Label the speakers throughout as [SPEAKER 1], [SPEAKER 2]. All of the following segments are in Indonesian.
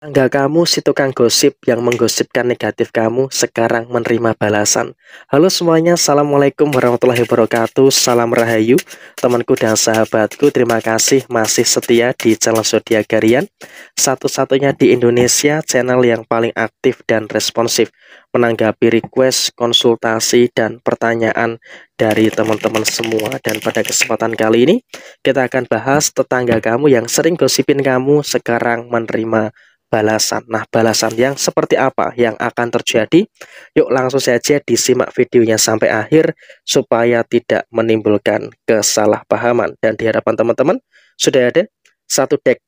[SPEAKER 1] Tangga kamu, si tukang gosip yang menggosipkan negatif kamu, sekarang menerima balasan. Halo semuanya, Assalamualaikum warahmatullahi wabarakatuh, salam rahayu, temanku dan sahabatku, terima kasih masih setia di channel Zodiac Garian, satu-satunya di Indonesia, channel yang paling aktif dan responsif, menanggapi request, konsultasi, dan pertanyaan dari teman-teman semua. Dan pada kesempatan kali ini, kita akan bahas tetangga kamu yang sering gosipin kamu, sekarang menerima balasan. Nah, balasan yang seperti apa yang akan terjadi? Yuk langsung saja disimak videonya sampai akhir supaya tidak menimbulkan kesalahpahaman. Dan di hadapan teman-teman sudah ada satu deck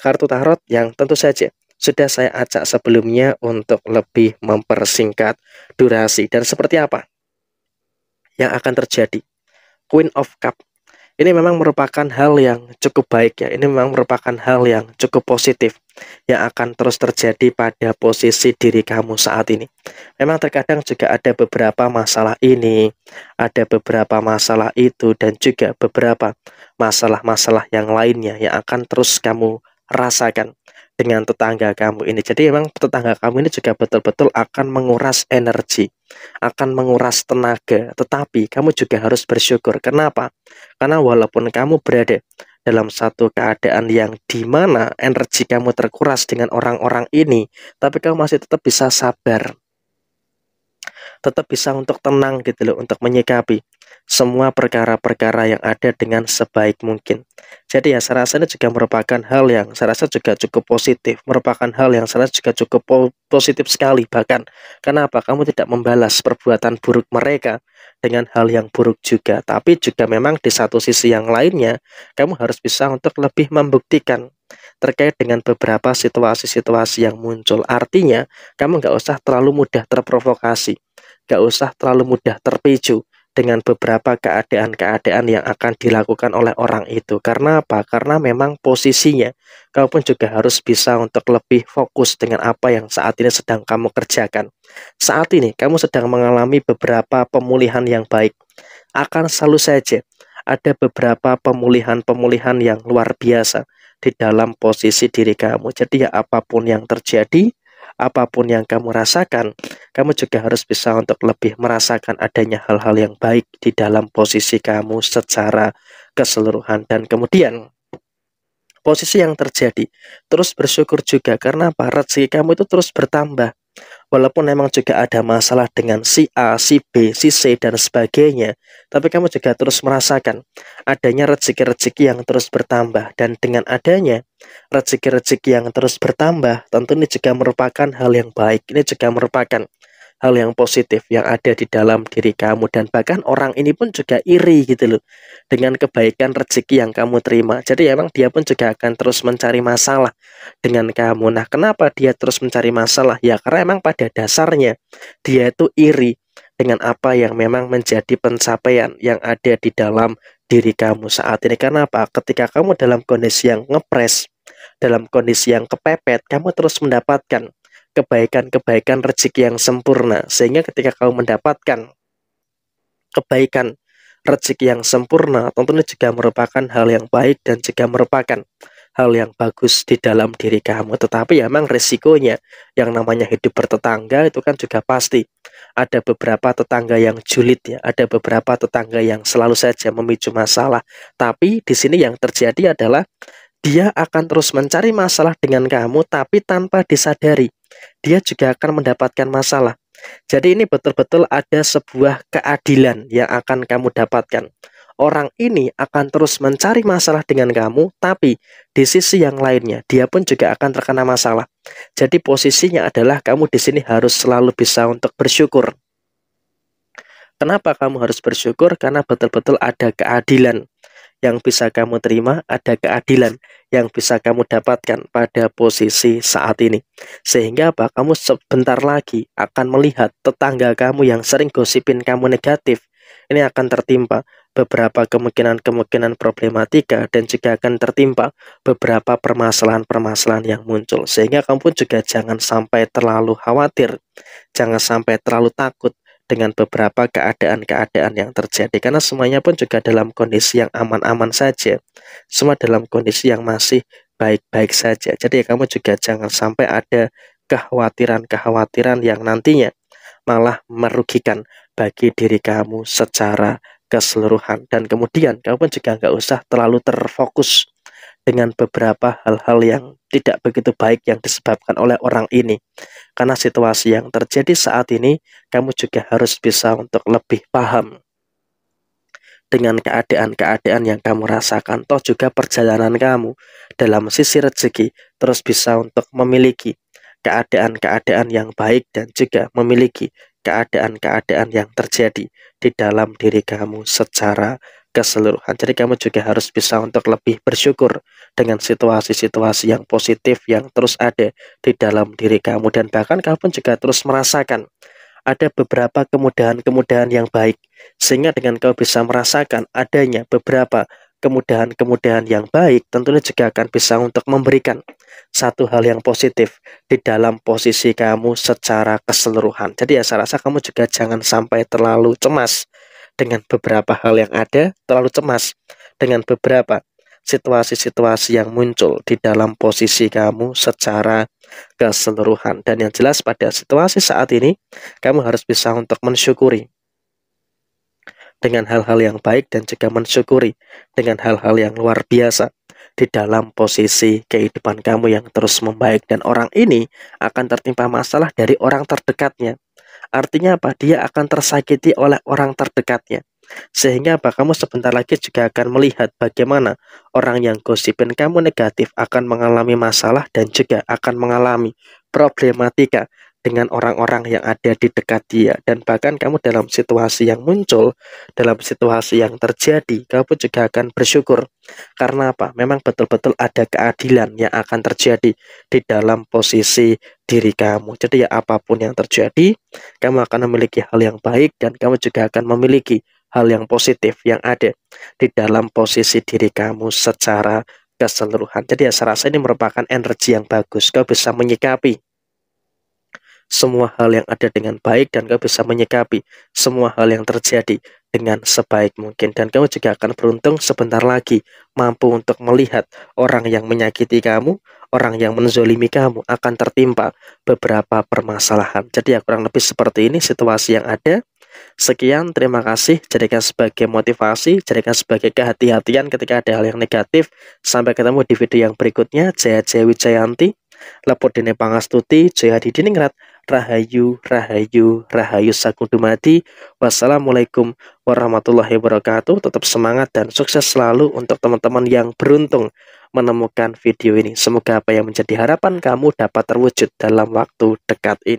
[SPEAKER 1] kartu tarot yang tentu saja sudah saya acak sebelumnya untuk lebih mempersingkat durasi. Dan seperti apa yang akan terjadi? Queen of Cup ini memang merupakan hal yang cukup baik ya. Ini memang merupakan hal yang cukup positif yang akan terus terjadi pada posisi diri kamu saat ini. Memang terkadang juga ada beberapa masalah ini, ada beberapa masalah itu, dan juga beberapa masalah-masalah yang lainnya yang akan terus kamu rasakan dengan tetangga kamu ini. Jadi memang tetangga kamu ini juga betul-betul akan menguras energi, akan menguras tenaga. Tetapi kamu juga harus bersyukur. Kenapa? Karena walaupun kamu berada dalam satu keadaan yang dimana energi kamu terkuras dengan orang-orang ini, tapi kamu masih tetap bisa sabar, tetap bisa untuk tenang gitu loh, untuk menyikapi semua perkara-perkara yang ada dengan sebaik mungkin. Jadi ya saya rasa ini juga merupakan hal yang saya rasa juga cukup positif, merupakan hal yang saya rasa juga cukup positif sekali bahkan. Karena apa? Kamu tidak membalas perbuatan buruk mereka dengan hal yang buruk juga, tapi juga memang di satu sisi yang lainnya kamu harus bisa untuk lebih membuktikan terkait dengan beberapa situasi-situasi yang muncul. Artinya, kamu nggak usah terlalu mudah terprovokasi, nggak usah terlalu mudah terpicu, dengan beberapa keadaan-keadaan yang akan dilakukan oleh orang itu. Karena apa? Karena memang posisinya kau pun juga harus bisa untuk lebih fokus dengan apa yang saat ini sedang kamu kerjakan. Saat ini kamu sedang mengalami beberapa pemulihan yang baik. Akan selalu saja ada beberapa pemulihan-pemulihan yang luar biasa di dalam posisi diri kamu. Jadi ya apapun yang terjadi, apapun yang kamu rasakan, kamu juga harus bisa untuk lebih merasakan adanya hal-hal yang baik di dalam posisi kamu secara keseluruhan. Dan kemudian posisi yang terjadi, terus bersyukur juga karena apa? Rezeki kamu itu terus bertambah. Walaupun memang juga ada masalah dengan si A, si B, si C, dan sebagainya, tapi kamu juga terus merasakan adanya rezeki-rezeki yang terus bertambah. Dan dengan adanya rezeki-rezeki yang terus bertambah, tentu ini juga merupakan hal yang baik. Ini juga merupakan hal yang positif yang ada di dalam diri kamu dan bahkan orang ini pun juga iri gitu loh dengan kebaikan rezeki yang kamu terima jadi emang dia pun juga akan terus mencari masalah dengan kamu nah kenapa dia terus mencari masalah ya karena emang pada dasarnya dia itu iri dengan apa yang memang menjadi pencapaian yang ada di dalam diri kamu saat ini kenapa ketika kamu dalam kondisi yang ngepres dalam kondisi yang kepepet kamu terus mendapatkan kebaikan-kebaikan rezeki yang sempurna sehingga ketika kamu mendapatkan kebaikan rezeki yang sempurna tentunya juga merupakan hal yang baik dan juga merupakan hal yang bagus di dalam diri kamu tetapi ya memang resikonya yang namanya hidup bertetangga itu kan juga pasti ada beberapa tetangga yang julid ya ada beberapa tetangga yang selalu saja memicu masalah tapi di sini yang terjadi adalah dia akan terus mencari masalah dengan kamu tapi tanpa disadari dia juga akan mendapatkan masalah. Jadi ini betul-betul ada sebuah keadilan yang akan kamu dapatkan. Orang ini akan terus mencari masalah dengan kamu, tapi di sisi yang lainnya dia pun juga akan terkena masalah. Jadi posisinya adalah kamu di sini harus selalu bisa untuk bersyukur. Kenapa kamu harus bersyukur? Karena betul-betul ada keadilan yang bisa kamu terima, ada keadilan yang bisa kamu dapatkan pada posisi saat ini. Sehingga apa? Kamu sebentar lagi akan melihat tetangga kamu yang sering gosipin kamu negatif. Ini akan tertimpa beberapa kemungkinan-kemungkinan problematika dan juga akan tertimpa beberapa permasalahan-permasalahan yang muncul. Sehingga kamu pun juga jangan sampai terlalu khawatir, jangan sampai terlalu takut, dengan beberapa keadaan-keadaan yang terjadi karena semuanya pun juga dalam kondisi yang aman-aman saja semua dalam kondisi yang masih baik-baik saja jadi ya, kamu juga jangan sampai ada kekhawatiran-kekhawatiran yang nantinya malah merugikan bagi diri kamu secara keseluruhan dan kemudian kamu pun juga nggak usah terlalu terfokus dengan beberapa hal-hal yang tidak begitu baik yang disebabkan oleh orang ini. Karena situasi yang terjadi saat ini, kamu juga harus bisa untuk lebih paham dengan keadaan-keadaan yang kamu rasakan, toh juga perjalanan kamu dalam sisi rezeki terus bisa untuk memiliki keadaan-keadaan yang baik dan juga memiliki keadaan-keadaan yang terjadi di dalam diri kamu secara keseluruhan. Jadi kamu juga harus bisa untuk lebih bersyukur dengan situasi-situasi yang positif yang terus ada di dalam diri kamu dan bahkan kamu pun juga terus merasakan ada beberapa kemudahan-kemudahan yang baik sehingga dengan kau bisa merasakan adanya beberapa kemudahan-kemudahan yang baik tentunya juga akan bisa untuk memberikan satu hal yang positif di dalam posisi kamu secara keseluruhan. Jadi ya saya rasa kamu juga jangan sampai terlalu cemas dengan beberapa hal yang ada, terlalu cemas dengan beberapa situasi-situasi yang muncul di dalam posisi kamu secara keseluruhan. Dan yang jelas pada situasi saat ini, kamu harus bisa untuk mensyukuri dengan hal-hal yang baik dan juga mensyukuri dengan hal-hal yang luar biasa di dalam posisi kehidupan kamu yang terus membaik dan orang ini akan tertimpa masalah dari orang terdekatnya Artinya apa? Dia akan tersakiti oleh orang terdekatnya. Sehingga apa? Kamu sebentar lagi juga akan melihat bagaimana orang yang gosipin kamu negatif akan mengalami masalah dan juga akan mengalami problematika dengan orang-orang yang ada di dekat dia dan bahkan kamu dalam situasi yang muncul dalam situasi yang terjadi kamu juga akan bersyukur karena apa memang betul-betul ada keadilan yang akan terjadi di dalam posisi diri kamu jadi ya apapun yang terjadi kamu akan memiliki hal yang baik dan kamu juga akan memiliki hal yang positif yang ada di dalam posisi diri kamu secara keseluruhan. Jadi ya saya rasa ini merupakan energi yang bagus. Kau bisa menyikapi semua hal yang ada dengan baik dan kau bisa menyikapi semua hal yang terjadi dengan sebaik mungkin dan kamu juga akan beruntung sebentar lagi mampu untuk melihat orang yang menyakiti kamu, orang yang menzolimi kamu akan tertimpa beberapa permasalahan. Jadi ya kurang lebih seperti ini situasi yang ada. Sekian, terima kasih. Jadikan sebagai motivasi, jadikan sebagai kehati-hatian ketika ada hal yang negatif. Sampai ketemu di video yang berikutnya. Jaya Jaya Wijayanti, Lepot dene pangastuti, jaya didiningrat, rahayu, rahayu, rahayu sakudumati. Wassalamualaikum warahmatullahi wabarakatuh. Tetap semangat dan sukses selalu untuk teman-teman yang beruntung menemukan video ini. Semoga apa yang menjadi harapan kamu dapat terwujud dalam waktu dekat ini.